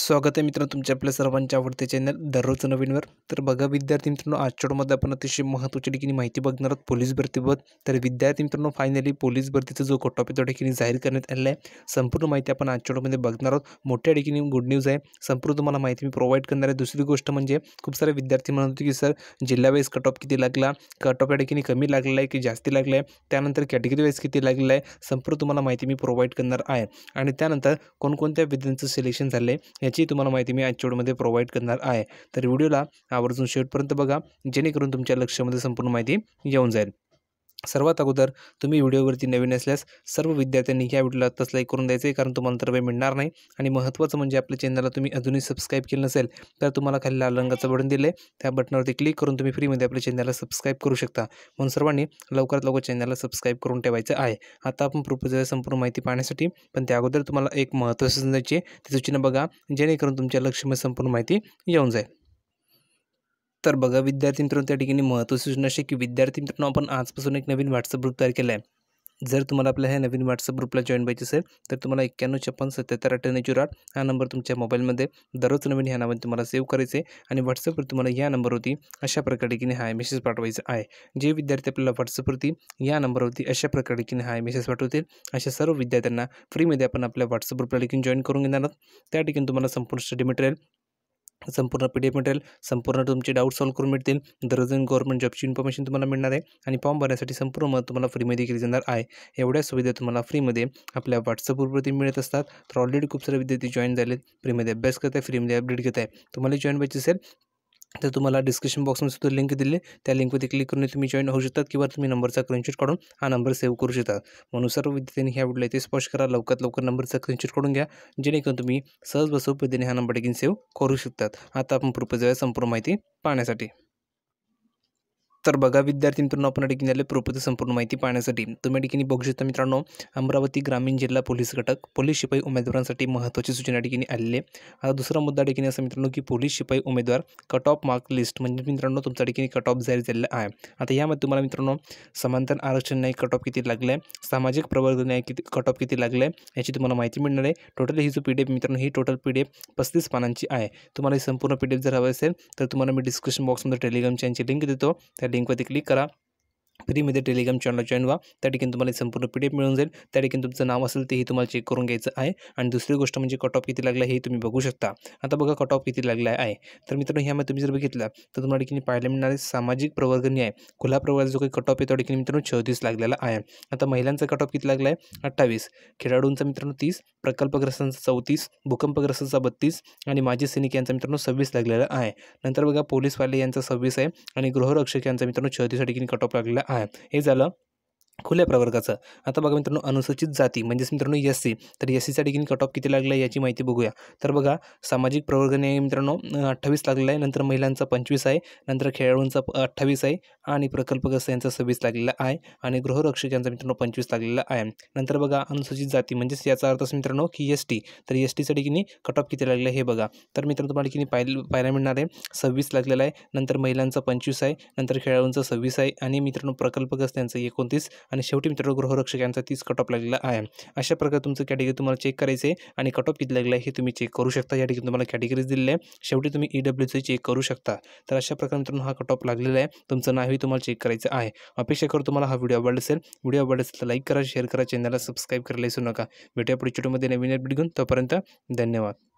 स्वागत आहे मित्रांनो तुमच्या आपल्या सर्वांच्या आवडते चॅनल दररोज नवीनवर तर बघा विद्यार्थी मित्रांनो आजच्यामध्ये आपण अतिशय महत्त्वाची ठिकाणी माहिती बघणार आहोत पोलीस भरतीबाबत तर विद्यार्थी मित्रांनो फायनली पोलीस भरतीचा जो घोटाप आहे त्या ठिकाणी जाहीर करण्यात आलेला आहे संपूर्ण माहिती आपण आजच्यामध्ये बघणार आहोत मोठ्या ठिकाणी गुड न्यूज आहे संपूर्ण तुम्हाला माहिती मी प्रोव्हाइड करणार आहे दुसरी गोष्ट म्हणजे खूप सारे विद्यार्थी म्हणत होते की सर जिल्हा वाईज कट ऑफ किती लागला कट ऑफ या ठिकाणी कमी लागलेला आहे की जास्ती लागला आहे त्यानंतर कॅटेगरी वाईज किती लागलेला आहे संपूर्ण तुम्हाला माहिती मी प्रोव्हाइड करणार आहे आणि त्यानंतर कोणकोणत्या विद्यांचं सिलेक्शन झालं आहे याची तुम्हाला माहिती मी आजच्या व्हिडिओमध्ये प्रोव्हाइड करणार आहे तर व्हिडिओला आवर्जून शेवटपर्यंत बघा जेणेकरून तुमच्या लक्षामध्ये संपूर्ण माहिती येऊन जाईल सर्वात अगोदर तुम्ही व्हिडिओवरती नवीन असल्यास सर्व विद्यार्थ्यांनी ह्या व्हिडिओला आत्ताच लाईक करून द्यायचं आहे कारण तुम्हाला तर वेळ मिळणार नाही आणि महत्त्वाचं म्हणजे आपल्या चॅनलला तुम्ही अजूनही सबस्क्राईब केलं नसेल तर तुम्हाला खाली लाल रंगाचं बटन दिलं त्या बटनावरती क्लिक करून तुम्ही फ्रीमध्ये आपल्या चॅनलला सबस्क्राईब करू शकता म्हणून सर्वांनी लवकरात लवकर चॅनलला सबस्क्राईब करून ठेवायचं आहे आता आपण प्रोपोजल संपूर्ण माहिती पाहण्यासाठी पण त्या अगोदर तुम्हाला एक महत्त्वाची सूचना सूचना बघा जेणेकरून तुमच्या लक्षामध्ये संपूर्ण माहिती येऊन जाईल तर बघा विद्यार्थी मित्रांनो त्या ठिकाणी महत्त्वाची सूचना अशी की विद्यार्थी मित्रांनो आपण आजपासून एक नवीन व्हॉट्सअप ग्रुप तयार केला आहे जर तुम्हाला आपल्या ह्या नवीन व्हॉट्सअप ग्रुपला जॉईन पाहिजे असेल तर तुम्हाला एक्क्याण्णव छप्पन सत्याहत्तर अठ्ठ्याण्णव झिरो आठ हा नंबर तुमच्या मोबाईलमध्ये दररोज नवीन ह्या नावाने तुम्हाला सेव्ह करायचे आणि व्हॉट्सअपवर तुम्हाला या नंबरवरती अशा प्रकारे की हाय मेसेज पाठवायचा आहे जे विद्यार्थी आपल्याला व्हॉट्सअपवरती या नंबरवरती अशा प्रकारे की हाय मेसेज पाठवतील अशा सर्व विद्यार्थ्यांना फ्रीमध्ये आपण आपल्या व्हॉट्सअप ग्रुपला देखील जॉईन करून घेणार आहोत त्या ठिकाणी तुम्हाला संपूर्ण स्टडी मटेरियल संपूर्ण पी डी एफ मिळेल संपूर्ण तुमचे डाऊट सॉल्व करून मिळतील दररोजून गव्हर्नमेंट जॉबची इन्फॉर्मेशन तुम्हाला मिळणार आहे आणि फॉर्म भरण्यासाठी संपूर्ण मत तुम्हाला फ्रीमध्ये केली जाणार आहे एवढ्या सुविधा तुम्हाला फ्रीमध्ये आपल्या व्हॉट्सअपवरती मिळत असतात तर ऑलरेडी खूप सारे विद्यार्थी जॉईन झालेत फ्रीमध्ये अभ्यास करत आहे फ्रीमध्ये अपडेट घेत आहे तुम्हाला जॉईन व्हायची असेल तर तुम्हाला डिस्क्रिप्शन बॉक्समध्ये सुद्धा लिंक दिली त्या लिंकवरती क्लिक करून तुम्ही जॉईन होऊ शकतात किंवा तुम्ही नंबरचा स्क्रीनशॉट काढून हा नंबर सेव्ह करू शकता म्हणून सर्व विद्यार्थ्यांनी ह्या व्हिडिओला ते स्पर्श करा लवकरात लवकर नंबरचा स्क्रीनशॉट काढून घ्या जेणेकरून तुम्ही सहज बसो पद्धतीने हा नंबर देखील सेव्ह करू शकतात आता आपण प्रोपेज संपूर्ण माहिती पाहण्यासाठी तर बघा विद्यार्थी मित्रांनो आपण ठिकाणी आले प्रोपती संपूर्ण माहिती पाहण्यासाठी तुम्ही ठिकाणी बघू शकता मित्रांनो अमरावती ग्रामीण जिल्हा पोलीस घटक पोलीस शिपाई उमेदवारांसाठी महत्त्वाची सूचना ठिकाणी आलेली आता दुसरा मुद्दा ठिकाणी असा मित्रांनो की पोलीस शिपाई उमेदवार कट ऑफ मार्क लिस्ट म्हणजे मित्रांनो तुमच्या ठिकाणी कट ऑफ जाहीर झालेला आहे आता यामध्ये तुम्हाला मित्रांनो समांतर आरक्षण नाही कट ऑफ किती लागलं आहे सामाजिक प्रवर्ग नाही किती कट ऑफ किती लागलं आहे याची तुम्हाला माहिती मिळणार आहे टोटल ही जो पी मित्रांनो ही टोटल पी डी पस्तीस पानांची आहे तुम्हाला ही संपूर्ण पी जर हवी असेल तर तुम्हाला मी डिस्क्रिप्शन बॉक्समध्ये टेलिग्राम चॅनलची लिंक देतो त्या लिंकवरती क्लिक करा फ्रीमध्ये टेलिग्राम चॅनल जॉईन व्हा त्या ठिकाणी तुम्हाला संपूर्ण पी डी एफ मिळून जाईल त्या ठिकाणी तुमचं नाव असेल तेही तुम्हाला चेक करून घ्यायचं आहे आणि दुसरी गोष्ट म्हणजे कट ऑफ किती लागला हे तुम्ही बघू शकता आता बघा कट ऑफ किती लागला आहे तर मित्रांनो ह्यामध्ये तुम्ही जर बघितला तर तुम्हाला ठिकाणी पाहायला मिळणारे सामाजिक प्रवर्गणी आहे खुला प्रवर्गाचा जो काही कट ऑफ आहे त्या ठिकाणी मित्रांनो छत्तीस लागलेला आहे आता महिलांचा कट ऑफ किती लागला आहे अठ्ठावीस खेळाडूंचा मित्रांनो तीस प्रकल्पग्रस्तांचा चौतीस भूकंपग्रस्तांचा बत्तीस आणि माजी सैनिक यांचा मित्रांनो सव्वीस लागलेला आहे नंतर बघा पोलीसवाले यांचा सव्वीस आहे आणि गृहरक्षक यांचा मित्रांनो छत्तीस ठिकाणी कट ऑफ लागलेला आहे हे झालं खुल्या प्रवर्गाचं आता बघा मित्रांनो अनुसूचित जाती म्हणजेच मित्रांनो एस सी तर एस सीसाठी किती कट ऑफ किती लागला आहे याची माहिती बघूया तर बघा सामाजिक प्रवर्गाने मित्रांनो अठ्ठावीस लागलेला आहे नंतर महिलांचा पंचवीस आहे नंतर खेळाडूंचा अठ्ठावीस आहे आणि प्रकल्पग्रस्त यांचा सव्वीस लागलेला आहे आणि गृहरक्षक यांचा मित्रांनो पंचवीस लागलेला आहे नंतर बघा अनुसूचित जाती म्हणजेच याचा अर्थ मित्रांनो की एस टी तर एस टीसाठी किती कट ऑफ किती लागलं आहे हे बघा तर मित्रांनो तुम्हाला किती पाहिलं पाहायला मिळणार आहे सव्वीस लागलेला आहे नंतर महिलांचा पंचवीस आहे नंतर खेळाडूंचा सव्वीस आहे आणि मित्रांनो प्रकल्पग्रस्त यांचं एकोणतीस आणि शेवटी मित्रांनो गृहरक्षक यांचा तीस कट ऑफ लागलेला आहे अशा प्रकारे तुमचं कॅटेगरी तुम्हाला चेक करायचे आणि कट ऑफ किती लागलं आहे हे तुम्ही चेक करू शकता या ठिकाणी तुम्हाला कॅटेगरीज दिलेली आहे शेवटी तुम्ही ई डब्ल्यूचं चेक करू शकता तर अशा प्रकारे मित्रांनो हा कट ऑफ लागलेला आहे तुमचं नावही तुम्हाला चेक करायचं आहे अपेक्षा करू तुम्हाला हा व्हिडिओ आवडला असेल व्हिडिओ आवडला असेल तर लाईक करा शेअर करा चॅनलला सबस्क्राईब करायला विसरू नका भेटूया पुढच्या व्हिडिओमध्ये नवीन अपडेट घेऊन तोपर्यंत धन्यवाद